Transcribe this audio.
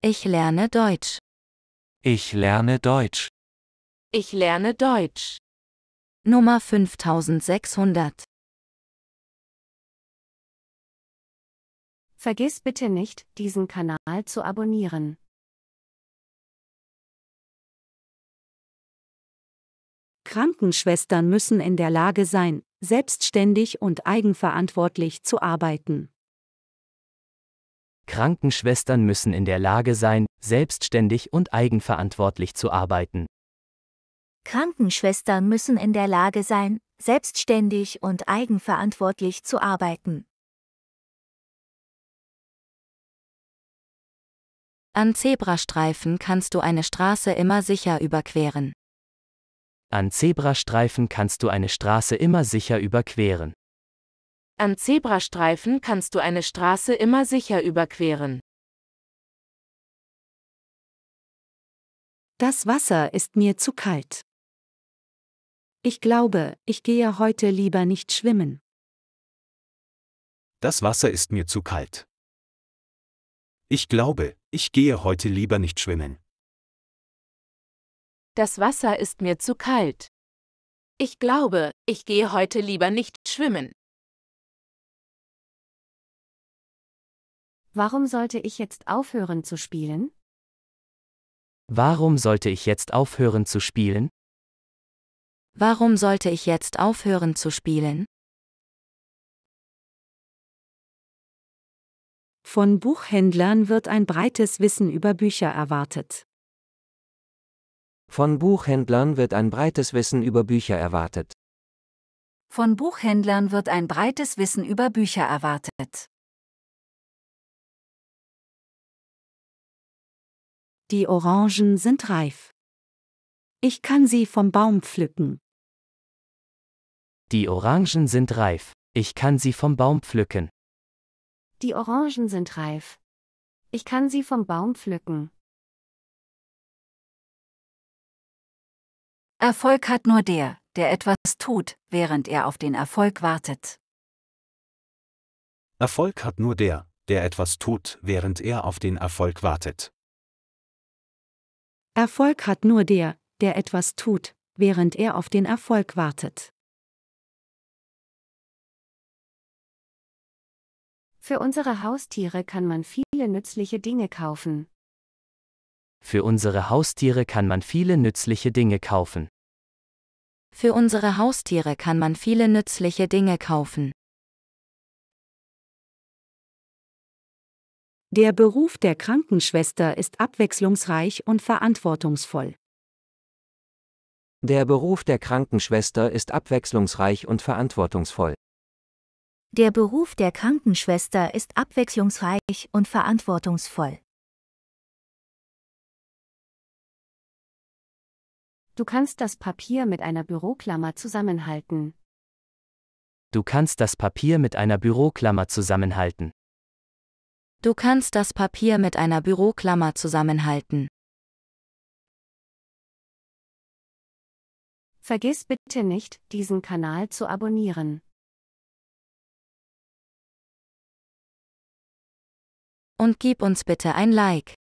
Ich lerne Deutsch. Ich lerne Deutsch. Ich lerne Deutsch. Nummer 5600. Vergiss bitte nicht, diesen Kanal zu abonnieren. Krankenschwestern müssen in der Lage sein, selbstständig und eigenverantwortlich zu arbeiten. Krankenschwestern müssen in der Lage sein, selbstständig und eigenverantwortlich zu arbeiten. Krankenschwestern müssen in der Lage sein, selbstständig und eigenverantwortlich zu arbeiten. An Zebrastreifen kannst du eine Straße immer sicher überqueren. An Zebrastreifen kannst du eine Straße immer sicher überqueren. An Zebrastreifen kannst du eine Straße immer sicher überqueren. Das Wasser ist mir zu kalt. Ich glaube, ich gehe heute lieber nicht schwimmen. Das Wasser ist mir zu kalt. Ich glaube, ich gehe heute lieber nicht schwimmen. Das Wasser ist mir zu kalt. Ich glaube, ich gehe heute lieber nicht schwimmen. Warum sollte ich jetzt aufhören zu spielen? Warum sollte ich jetzt aufhören zu spielen? Warum sollte ich jetzt aufhören zu spielen? Von Buchhändlern wird ein breites Wissen über Bücher erwartet. Von Buchhändlern wird ein breites Wissen über Bücher erwartet. Von Buchhändlern wird ein breites Wissen über Bücher erwartet. Die Orangen sind reif. Ich kann sie vom Baum pflücken. Die Orangen sind reif. Ich kann sie vom Baum pflücken. Die Orangen sind reif. Ich kann sie vom Baum pflücken. Erfolg hat nur der, der etwas tut, während er auf den Erfolg wartet. Erfolg hat nur der, der etwas tut, während er auf den Erfolg wartet. Erfolg hat nur der, der etwas tut, während er auf den Erfolg wartet. Für unsere Haustiere kann man viele nützliche Dinge kaufen. Für unsere Haustiere kann man viele nützliche Dinge kaufen. Für unsere Haustiere kann man viele nützliche Dinge kaufen. Der Beruf der Krankenschwester ist abwechslungsreich und verantwortungsvoll. Der Beruf der Krankenschwester ist abwechslungsreich und verantwortungsvoll. Der Beruf der Krankenschwester ist abwechslungsreich und verantwortungsvoll. Du kannst das Papier mit einer Büroklammer zusammenhalten. Du kannst das Papier mit einer Büroklammer zusammenhalten. Du kannst das Papier mit einer Büroklammer zusammenhalten. Vergiss bitte nicht, diesen Kanal zu abonnieren. Und gib uns bitte ein Like.